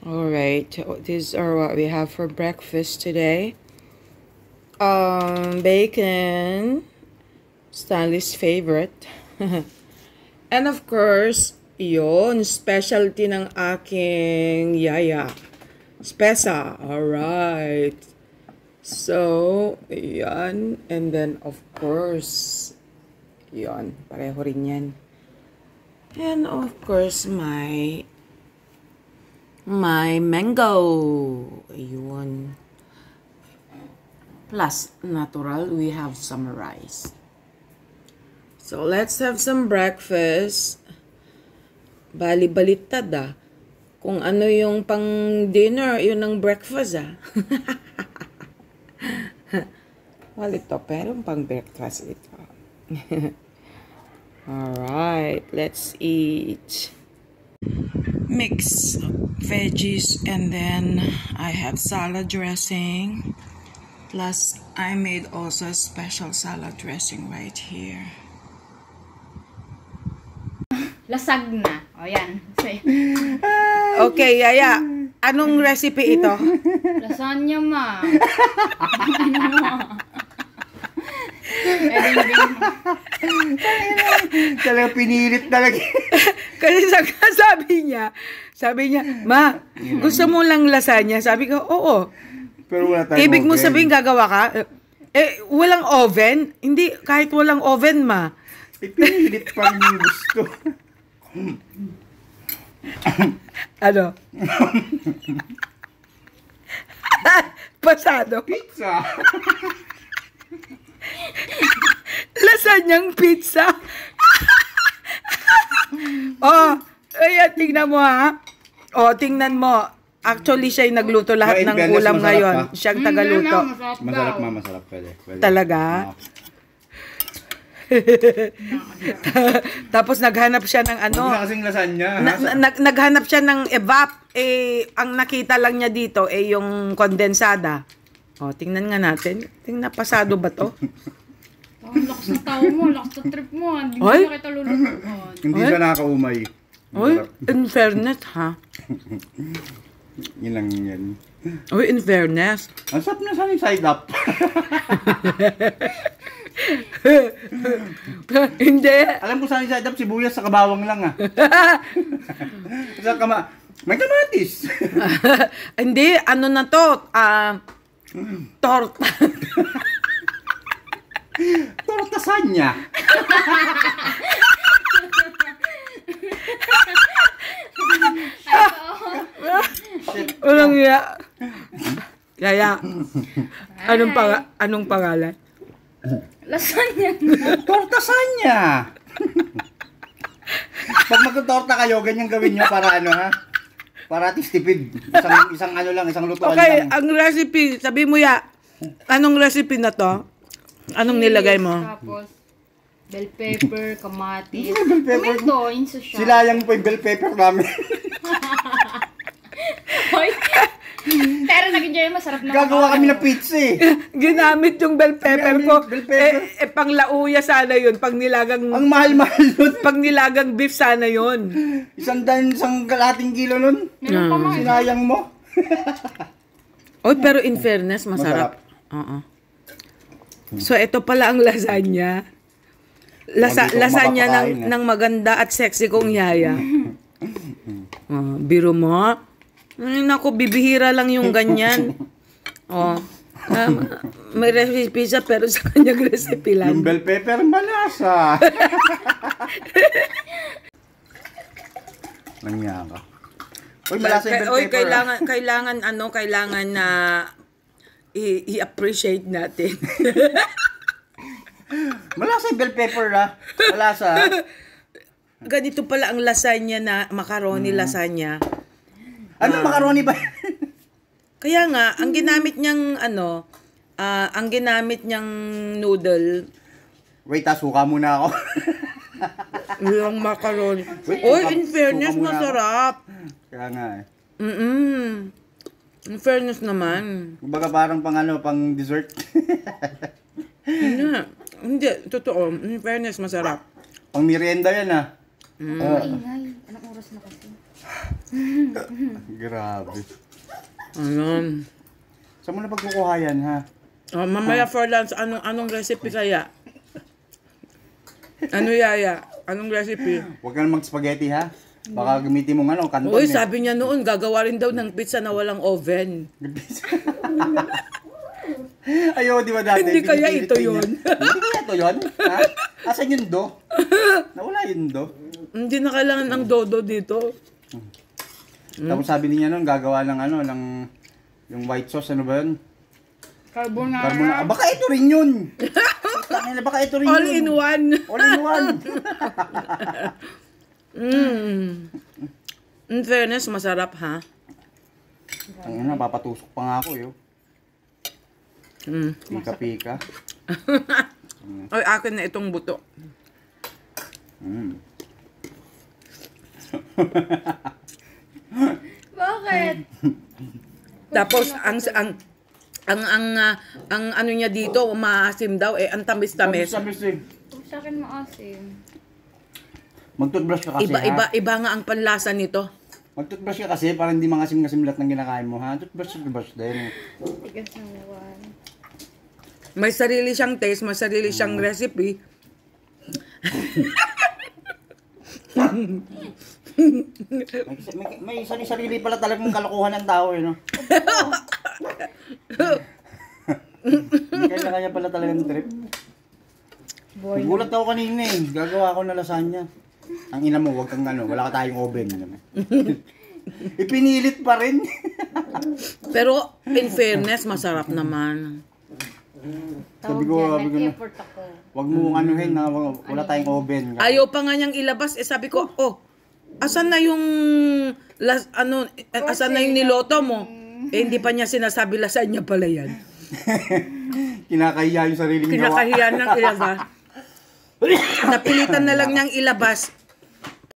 all right these are what we have for breakfast today um bacon stanley's favorite and of course yon specialty ng aking yaya spesa all right so yon. and then of course yon pareho rin yan and of course my my mango. Ayun. Plus, natural, we have some rice. So, let's have some breakfast. Bali, baliktad ah. Kung ano yung pang-dinner, yun ang breakfast ah. well, ito, pero pang-breakfast ito. Alright, let's eat mix veggies and then I have salad dressing plus I made also a special salad dressing right here lasag na o yan okay Yaya anong recipe ito? lasagna ma ano mo talaga pinilit talaga. Kasi sa sabi niya, sabi niya, Ma, gusto mo lang lasanya? Sabi ko, oo. Pero wala tayong Ibig oven. mo sabihin gagawa ka? Eh, walang oven? Hindi, kahit walang oven, Ma. Eh, pinilit pa yung gusto. ano? Pasado. Pizza. Lasanyang pizza. Oh, eh, ayan, tingnan mo ha. Oh, tingnan mo. Actually, siya yung nagluto lahat Well, ng fairness, ulam masarap ngayon. pa. Siyang mm, tagaluto. Ano, masarap ma, masarap. Pwede. pwede. Talaga? Tapos naghanap siya ng ano. Ano na kasing lasagna? Na, na, naghanap siya ng evap. Eh, ang nakita lang niya dito, eh, yung kondensada. O, oh, tingnan nga natin. Tingnan, pasado ba to? Oh, lakas ng tao mo, lakas ng trip mo. Ah. Hindi mo Oy? na kita lulutuan. Hindi Oy? nakaumay. nakakaumay. Oy, in fairness ha. Yun lang yan. Oy, in fairness. Ang sarap na sunny side up. Hindi. Alam ko sunny side up, sibuyas sa kabawang lang ah. sa kama, may kamatis. Hindi, ano na to? Ah, torta. Torta sanya. Walang iya. Yaya. Anong pang anong pangalan? Lasanya. torta sanya. Pag magtorta kayo, ganyan gawin niyo para ano ha? Para tipid. Isang isang ano lang, isang lutuan okay, lang. Okay, ang recipe, sabi mo ya. Anong recipe na to? Anong nilagay mo? Tapos, bell pepper, kamatis. Ano bell pepper? Pimento, yun sa siya. Silayang po yung bell pepper namin. Hoy. Pero nag-enjoy masarap na. Gagawa kami ng pizza eh. Ginamit yung bell pepper ko. bell pepper. Eh, eh, pang lauya sana yun. Pang nilagang... Ang mahal-mahal nun. Pang nilagang beef sana yun. Isang dan, isang kalating kilo nun. Meron pa ah. mga. Sinayang mo. Oh, pero in fairness, masarap. Masarap. Oo. Hmm. So ito pala ang lasagna. Lasa, lasagna ng, eh. ng maganda at sexy kong yaya. uh, biro mo? Ay, naku, bibihira lang yung ganyan. oh. Um, may recipe siya pero sa kanyang recipe lang. Yung bell pepper malasa. Nangya ka. Uy, malasa yung bell pepper. Uy, ah. kailangan, kailangan, ano, kailangan na i-appreciate natin. Malasa bell pepper ra. Ah. Malasa. Ganito pala ang lasagna na macaroni mm. lasagna. Ano um, macaroni ba? kaya nga ang ginamit niyang ano, uh, ang ginamit niyang noodle. Wait, ah, muna ako. Yung macaroni. Wait, Oy, in fairness, masarap. Ako. Kaya nga eh. Mm-mm. In fairness naman. Kumbaga parang pang ano, pang dessert. hindi, hindi, totoo. In fairness, masarap. Pang merienda yan ah. Mm. Uh, ah. Ang ingay. Anong oras na kasi? Grabe. Ano? Saan mo na pagkukuha yan ha? Oh, mamaya ah. for lunch, anong, anong recipe kaya? ano yaya? Anong recipe? Huwag ka mag-spaghetti ha? Baka gamitin mong ano, kanton. Uy, eh. sabi niya noon, gagawa rin daw ng pizza na walang oven. Ayo, di ba dati? Hindi kaya ito yun. Hindi kaya ito yun? Ha? Asan yung do? Nawala yung do? Hindi na kailangan ng dodo dito. Hmm. Tapos sabi niya noon, gagawa ng ano, ng yung white sauce, ano ba yun? Carbonara. Carbonara. Baka ito rin yun. Baka ito rin yun. All in one. All in one. Mmm. In fairness, masarap ha. Ang na, papatusok pa nga ako yun. Mm. Pika-pika. Ay, akin na itong buto. Mm. Bakit? Tapos ang ang ang ang, uh, ang ano niya dito, maasim daw eh, ang tamis-tamis. Tamis-tamis. Eh. Sa akin maasim. Mag-toothbrush ka kasi, iba, ha? Iba, iba nga ang panlasa nito. Mag-toothbrush ka kasi para hindi mga mangasim-ngasim lahat ng ginakain mo, ha? Toothbrush, toothbrush din. May sarili siyang taste, may sarili siyang hmm. recipe. may, may, sarili pala talaga ng kalokohan ng tao, eh, no? Kanya-kanya pala talaga ng trip. Boy. Gulat ako kanina eh. Gagawa ako na lasagna. Ang ina mo, wag kang ano, wala ka tayong oven. Ipinilit pa rin. Pero, in fairness, masarap naman. Sabi ko, sabi ko, wag mo mm. anuhin na wala ano tayong oven. Ayaw pa nga niyang ilabas. Eh, sabi ko, oh, asan na yung, last, ano, eh, asan na yung niloto mo? Mm. Eh, hindi pa niya sinasabi, lasan niya pala yan. Kinakahiya yung sariling gawa. Kinakahiya ng ilabas. Napilitan na lang niyang ilabas.